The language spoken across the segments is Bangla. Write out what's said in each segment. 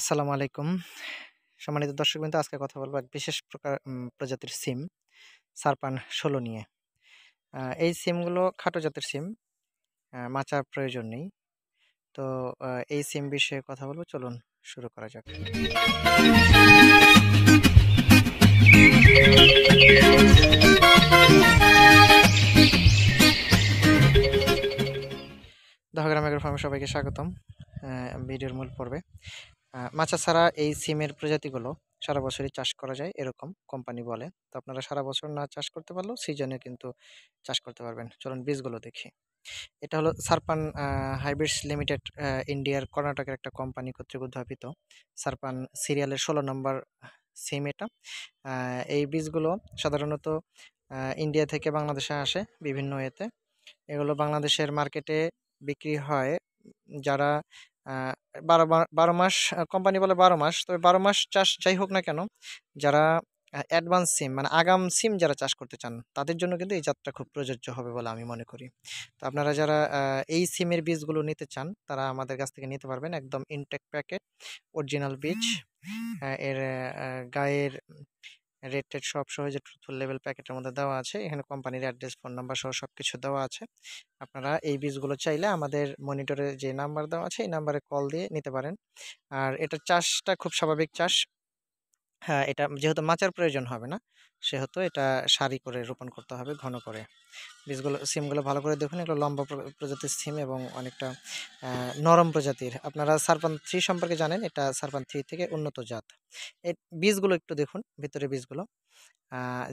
আসসালামু আলাইকুম সম্মানিত দর্শক বিন্দু আজকে কথা বলবো এক বিশেষ প্রকার প্রজাতির সিম সারপান ষোলো নিয়ে এই সিমগুলো খাটো জাতের সিম মাচার প্রয়োজন নেই তো এই সিম বিষয়ে কথা বলবো চলুন শুরু করা যাক দহগ্রাম এগ্রো ফার্মে সবাইকে স্বাগতম ভিডিওর মূল পর্বে মাছা ছাড়া এই সিমের প্রজাতিগুলো সারা বছরই চাষ করা যায় এরকম কোম্পানি বলে তো আপনারা সারা বছর না চাষ করতে পারলেও সিজনে কিন্তু চাষ করতে পারবেন চলুন বীজগুলো দেখি এটা হলো সারপান হাইব্রিডস লিমিটেড ইন্ডিয়ার কর্ণাটকের একটা কোম্পানি কর্তৃক উদ্ভাবিত সারপান সিরিয়ালের ষোলো নম্বর সিম এটা এই বীজগুলো সাধারণত ইন্ডিয়া থেকে বাংলাদেশে আসে বিভিন্ন এতে এগুলো বাংলাদেশের মার্কেটে বিক্রি হয় যারা বারো বারো মাস কোম্পানি বলে বারো মাস তবে বারো মাস চাষ যাই হোক না কেন যারা অ্যাডভান্স সিম মানে আগাম সিম যারা চাষ করতে চান তাদের জন্য কিন্তু এই জাতটা খুব প্রযোজ্য হবে বলে আমি মনে করি তো আপনারা যারা এই সিমের বীজগুলো নিতে চান তারা আমাদের কাছ থেকে নিতে পারবেন একদম ইনটেক প্যাকেট অরিজিনাল বীজ এর গায়ের রেট টেট সব সহ যে ট্রুথফুল লেভেল প্যাকেটের মধ্যে দেওয়া আছে এখানে কোম্পানির অ্যাড্রেস ফোন নাম্বার সহ সব কিছু দেওয়া আছে আপনারা এই বীজগুলো চাইলে আমাদের মনিটরে যে নাম্বার দেওয়া আছে এই নাম্বারে কল দিয়ে নিতে পারেন আর এটা চাষটা খুব স্বাভাবিক চাষ হ্যাঁ এটা যেহেতু মাচার প্রয়োজন হবে না সেহেতু এটা সারি করে রোপণ করতে হবে ঘন করে বীজগুলো সিমগুলো ভালো করে দেখুন এগুলো লম্বা প্রজাতির সিম এবং অনেকটা নরম প্রজাতির আপনারা সারপান থ্রি সম্পর্কে জানেন এটা সারপান থ্রি থেকে উন্নত জাত এই বীজগুলো একটু দেখুন ভিতরে বীজগুলো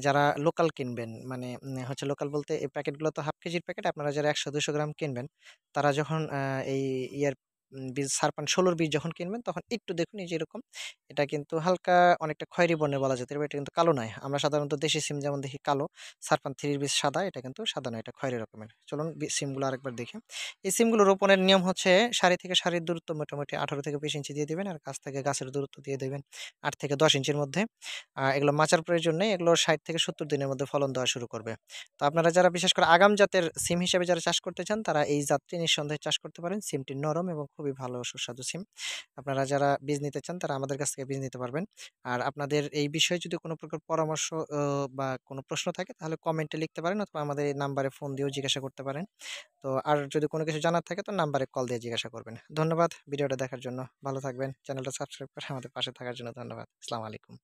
যারা লোকাল কিনবেন মানে হচ্ছে লোকাল বলতে এই প্যাকেটগুলো তো হাফ কেজির প্যাকেট আপনারা যারা একশো দুশো গ্রাম কিনবেন তারা যখন এই ইয়ার বীজ সারপান ষোলোর বীজ যখন কিনবেন তখন একটু দেখুন এই যেরকম এটা কিন্তু হালকা অনেকটা খয়েরি বর্ণে বলা যেতে পারে এটা কিন্তু কালো নয় আমরা সাধারণত দেশি সিম যেমন দেখি কালো সারপান থ্রির বীজ সাদা এটা কিন্তু সাদা নয় এটা খয়েরি রকমের চলুন সিমগুলো আরেকবার দেখি এই সিমগুলো রোপণের নিয়ম হচ্ছে শাড়ি থেকে সারির দূরত্ব মোটামুটি আঠারো থেকে বিশ ইঞ্চি দিয়ে দেবেন আর গাছ থেকে গাছের দূরত্ব দিয়ে দেবেন আট থেকে দশ ইঞ্চির মধ্যে আর এগুলো মাচার প্রয়োজন নেই এগুলো ষাট থেকে সত্তর দিনের মধ্যে ফলন দেওয়া শুরু করবে তো আপনারা যারা বিশেষ করে আগাম জাতের সিম হিসেবে যারা চাষ করতে চান তারা এই জাতটি নিঃসন্দেহে চাষ করতে পারেন সিমটি নরম এবং খুবই ভালো সুস্বাদু সিম আপনারা যারা বীজ নিতে চান তারা আমাদের কাছ থেকে বীজ নিতে পারবেন আর আপনাদের এই বিষয়ে যদি কোনো প্রকার পরামর্শ বা কোনো প্রশ্ন থাকে তাহলে কমেন্টে লিখতে পারেন অথবা আমাদের এই নাম্বারে ফোন দিয়েও জিজ্ঞাসা করতে পারেন তো আর যদি কোনো কিছু জানার থাকে তো নাম্বারে কল দিয়ে জিজ্ঞাসা করবেন ধন্যবাদ ভিডিওটা দেখার জন্য ভালো থাকবেন চ্যানেলটা সাবস্ক্রাইব করে আমাদের পাশে থাকার জন্য ধন্যবাদ আসসালামু আলাইকুম